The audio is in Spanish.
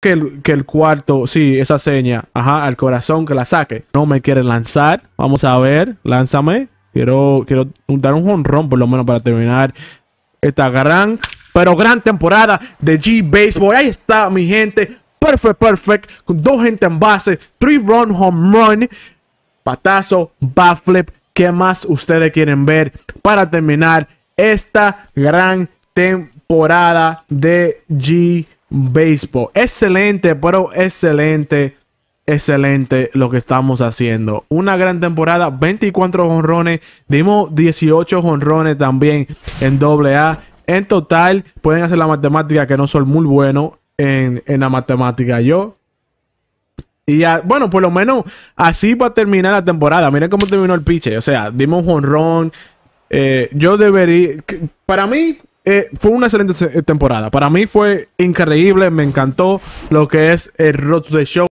que el, que el cuarto, sí, esa seña, ajá, al corazón que la saque. No me quieren lanzar. Vamos a ver, lánzame. Quiero, quiero dar un honrón por lo menos para terminar esta gran, pero gran temporada de G-Baseball. Ahí está, mi gente. Perfect, perfect. Con dos gente en base. Three run home run. Patazo, backflip. ¿Qué más ustedes quieren ver para terminar esta gran temporada de G-Baseball? béisbol. Excelente, pero excelente, excelente lo que estamos haciendo. Una gran temporada, 24 honrones, dimos 18 jonrones también en A. En total, pueden hacer la matemática que no soy muy bueno en, la matemática yo. Y ya, bueno, por lo menos así va a terminar la temporada. Miren cómo terminó el pitch. O sea, dimos un honrón. Eh, yo debería. Para mí, eh, fue una excelente temporada. Para mí fue increíble, me encantó lo que es el Road to the Show.